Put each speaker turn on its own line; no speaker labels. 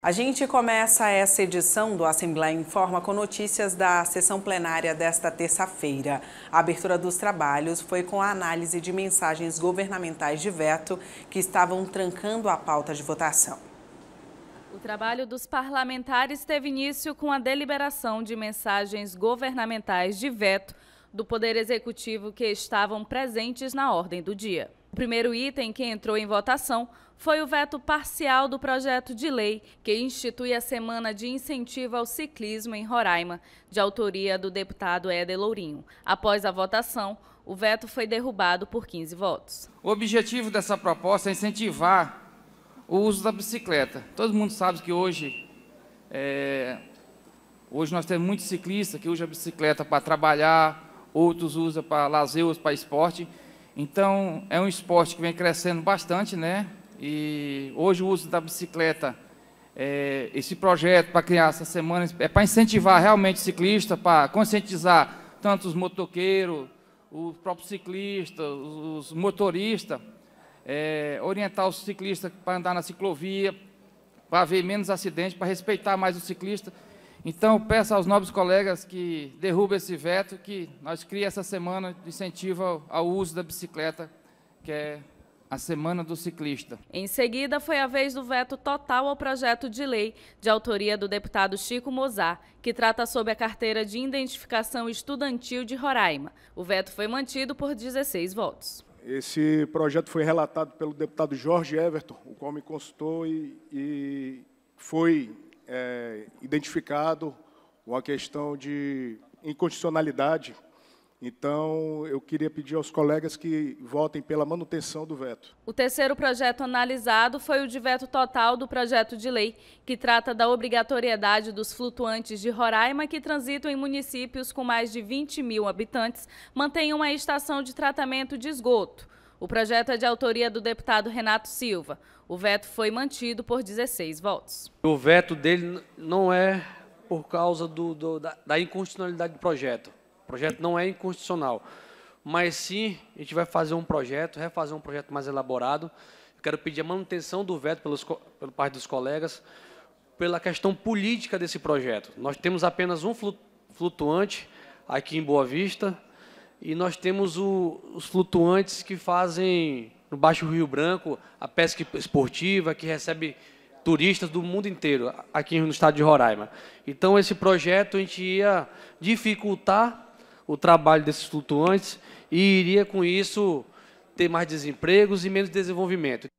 A gente começa essa edição do Assembleia em Forma com notícias da sessão plenária desta terça-feira. A abertura dos trabalhos foi com a análise de mensagens governamentais de veto que estavam trancando a pauta de votação. O trabalho dos parlamentares teve início com a deliberação de mensagens governamentais de veto do Poder Executivo que estavam presentes na ordem do dia primeiro item que entrou em votação foi o veto parcial do projeto de lei que institui a Semana de Incentivo ao Ciclismo em Roraima, de autoria do deputado Éder Lourinho. Após a votação, o veto foi derrubado por 15 votos. O
objetivo dessa proposta é incentivar o uso da bicicleta. Todo mundo sabe que hoje, é, hoje nós temos muitos ciclistas que usam a bicicleta para trabalhar, outros usam para lazer, outros para esporte. Então, é um esporte que vem crescendo bastante, né? E hoje o uso da bicicleta, é, esse projeto para criar essa semana, é para incentivar realmente ciclista, para conscientizar tanto os motoqueiros, os próprios ciclistas, os, os motoristas, é, orientar os ciclistas para andar na ciclovia, para haver menos acidentes, para respeitar mais o ciclista então, peço aos nobres colegas que derrubem esse veto, que nós criamos essa semana de incentivo ao uso da bicicleta, que é a Semana do Ciclista.
Em seguida, foi a vez do veto total ao projeto de lei de autoria do deputado Chico Mozart, que trata sobre a carteira de identificação estudantil de Roraima. O veto foi mantido por 16 votos.
Esse projeto foi relatado pelo deputado Jorge Everton, o qual me consultou e, e foi é, identificado uma questão de inconstitucionalidade. Então, eu queria pedir aos colegas que votem pela manutenção do veto.
O terceiro projeto analisado foi o de veto total do projeto de lei, que trata da obrigatoriedade dos flutuantes de Roraima que transitam em municípios com mais de 20 mil habitantes mantenham uma estação de tratamento de esgoto. O projeto é de autoria do deputado Renato Silva. O veto foi mantido por 16 votos.
O veto dele não é por causa do, do, da, da, inconstitucionalidade do projeto. O projeto não é inconstitucional. Mas sim, a gente vai fazer um projeto, refazer um projeto mais elaborado. Eu quero pedir a manutenção do veto pelos, parte dos colegas, pela questão política desse projeto. Nós temos apenas um flutuante aqui em Boa Vista, e nós temos o, os flutuantes que fazem no Baixo Rio Branco a pesca esportiva, que recebe turistas do mundo inteiro aqui no estado de Roraima. Então, esse projeto a gente ia dificultar o trabalho desses flutuantes e iria, com isso, ter mais desempregos e menos desenvolvimento.